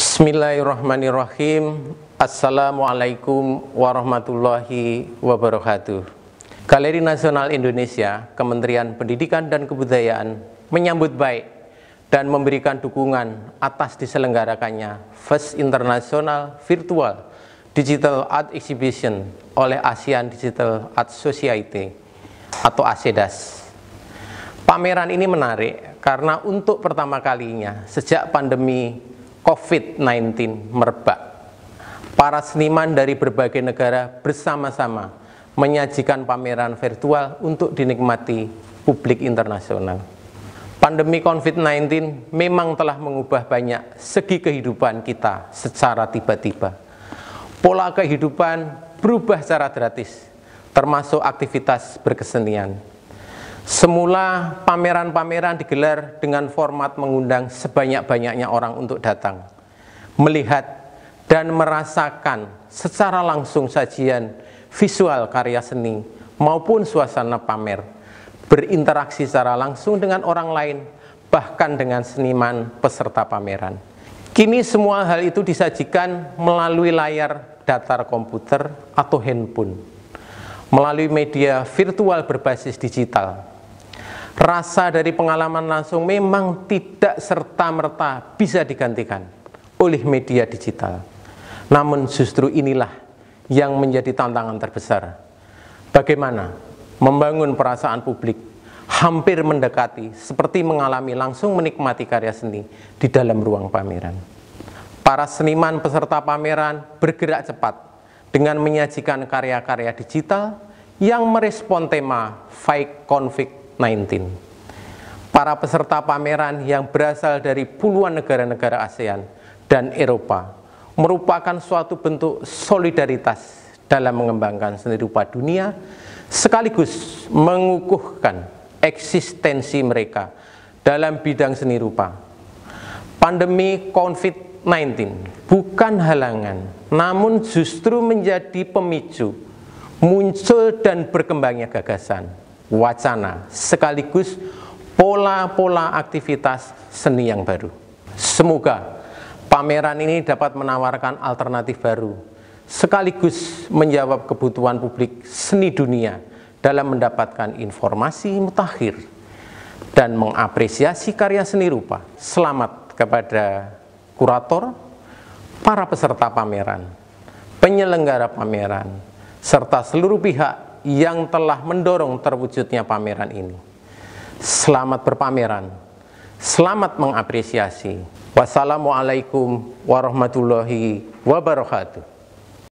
Bismillahirrahmanirrahim. Assalamualaikum warahmatullahi wabarakatuh. Galeri Nasional Indonesia, Kementerian Pendidikan dan Kebudayaan menyambut baik dan memberikan dukungan atas diselenggarakannya First International Virtual Digital Art Exhibition oleh ASEAN Digital Art Society atau ASEDAS. Pameran ini menarik karena untuk pertama kalinya sejak pandemi COVID-19 merebak. Para seniman dari berbagai negara bersama-sama menyajikan pameran virtual untuk dinikmati publik internasional. Pandemi COVID-19 memang telah mengubah banyak segi kehidupan kita secara tiba-tiba. Pola kehidupan berubah secara gratis, termasuk aktivitas berkesenian. Semula pameran-pameran digelar dengan format mengundang sebanyak-banyaknya orang untuk datang, melihat dan merasakan secara langsung sajian visual karya seni maupun suasana pamer, berinteraksi secara langsung dengan orang lain, bahkan dengan seniman peserta pameran. Kini semua hal itu disajikan melalui layar datar komputer atau handphone, melalui media virtual berbasis digital rasa dari pengalaman langsung memang tidak serta-merta bisa digantikan oleh media digital. Namun justru inilah yang menjadi tantangan terbesar. Bagaimana membangun perasaan publik hampir mendekati seperti mengalami langsung menikmati karya seni di dalam ruang pameran. Para seniman peserta pameran bergerak cepat dengan menyajikan karya-karya digital yang merespon tema fake conflict Para peserta pameran yang berasal dari puluhan negara-negara ASEAN dan Eropa merupakan suatu bentuk solidaritas dalam mengembangkan seni rupa dunia sekaligus mengukuhkan eksistensi mereka dalam bidang seni rupa. Pandemi COVID-19 bukan halangan, namun justru menjadi pemicu muncul dan berkembangnya gagasan wacana, sekaligus pola-pola aktivitas seni yang baru. Semoga pameran ini dapat menawarkan alternatif baru, sekaligus menjawab kebutuhan publik seni dunia dalam mendapatkan informasi mutakhir dan mengapresiasi karya seni rupa. Selamat kepada kurator, para peserta pameran, penyelenggara pameran, serta seluruh pihak yang telah mendorong terwujudnya pameran ini. Selamat berpameran, selamat mengapresiasi. Wassalamualaikum warahmatullahi wabarakatuh.